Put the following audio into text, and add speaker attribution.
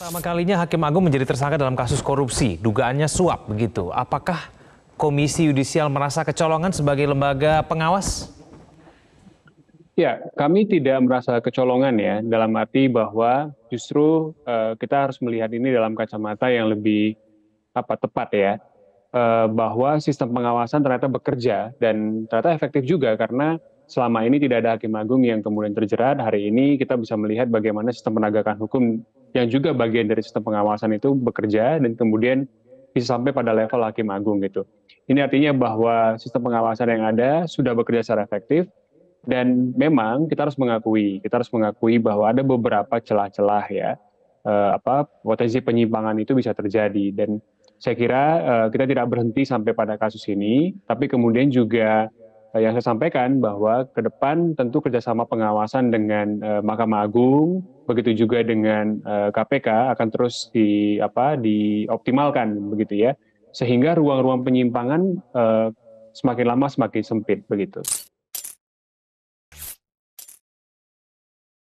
Speaker 1: Pertama kalinya Hakim Agung menjadi tersangka dalam kasus korupsi, dugaannya suap begitu. Apakah Komisi Yudisial merasa kecolongan sebagai lembaga pengawas?
Speaker 2: Ya, kami tidak merasa kecolongan ya, dalam arti bahwa justru uh, kita harus melihat ini dalam kacamata yang lebih apa tepat ya, uh, bahwa sistem pengawasan ternyata bekerja dan ternyata efektif juga karena selama ini tidak ada hakim agung yang kemudian terjerat. Hari ini kita bisa melihat bagaimana sistem penegakan hukum yang juga bagian dari sistem pengawasan itu bekerja dan kemudian bisa sampai pada level hakim agung gitu. Ini artinya bahwa sistem pengawasan yang ada sudah bekerja secara efektif dan memang kita harus mengakui, kita harus mengakui bahwa ada beberapa celah-celah ya eh, apa potensi penyimpangan itu bisa terjadi dan saya kira eh, kita tidak berhenti sampai pada kasus ini, tapi kemudian juga Eh, yang saya sampaikan bahwa ke depan tentu kerjasama pengawasan dengan uh, Mahkamah Agung, begitu juga dengan uh, eh, KPK akan terus di apa dioptimalkan begitu ya, sehingga ruang-ruang penyimpangan uh, semakin lama semakin sempit begitu.